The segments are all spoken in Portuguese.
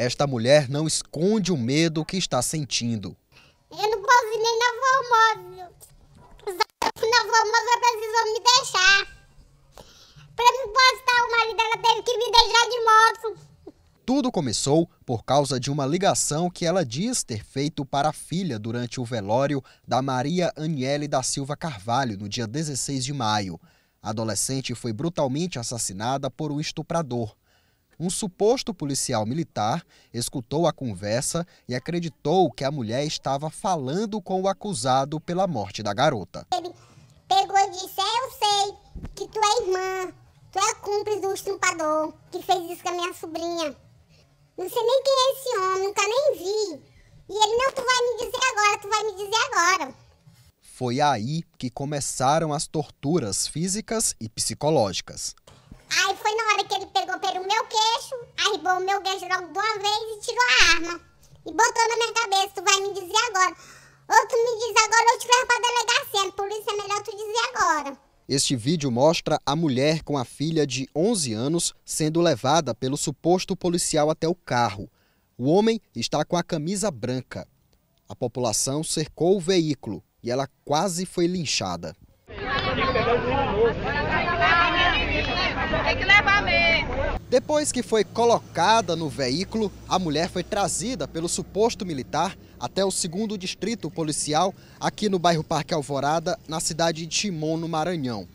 Esta mulher não esconde o medo que está sentindo. Eu não posso ir nem na famosa. Na famosa é precisam me deixar. Para não postar, o marido dela teve que me deixar de moto. Tudo começou por causa de uma ligação que ela diz ter feito para a filha durante o velório da Maria Aniele da Silva Carvalho, no dia 16 de maio. A adolescente foi brutalmente assassinada por um estuprador um suposto policial militar escutou a conversa e acreditou que a mulher estava falando com o acusado pela morte da garota. Ele pegou e disse: é, Eu sei que tu é irmã, tu é cúmplice do estrupador que fez isso com a minha sobrinha. Não sei nem quem é esse homem, nunca nem vi. E ele: Não, tu vai me dizer agora, tu vai me dizer agora. Foi aí que começaram as torturas físicas e psicológicas. Aí foi na o meu queixo, arribou o meu queixo logo de uma vez e tirou a arma. E botou na minha cabeça, tu vai me dizer agora. Ou tu me diz agora ou te levo pra delegacia, por isso é melhor tu dizer agora. Este vídeo mostra a mulher com a filha de 11 anos sendo levada pelo suposto policial até o carro. O homem está com a camisa branca. A população cercou o veículo e ela quase foi linchada. Tem que levar depois que foi colocada no veículo, a mulher foi trazida pelo suposto militar até o segundo distrito policial, aqui no bairro Parque Alvorada, na cidade de Timon, no Maranhão.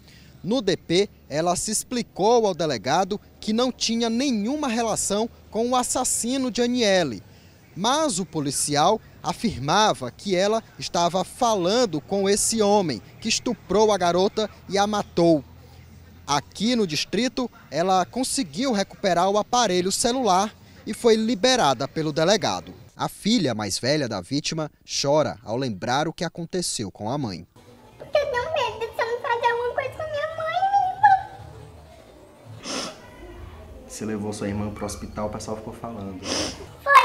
No DP, ela se explicou ao delegado que não tinha nenhuma relação com o assassino de Aniele. Mas o policial afirmava que ela estava falando com esse homem que estuprou a garota e a matou. Aqui no distrito, ela conseguiu recuperar o aparelho celular e foi liberada pelo delegado. A filha mais velha da vítima chora ao lembrar o que aconteceu com a mãe. Porque eu tenho medo de você não fazer alguma coisa com minha mãe, minha irmã. Você levou sua irmã para o hospital, o pessoal ficou falando. Foi.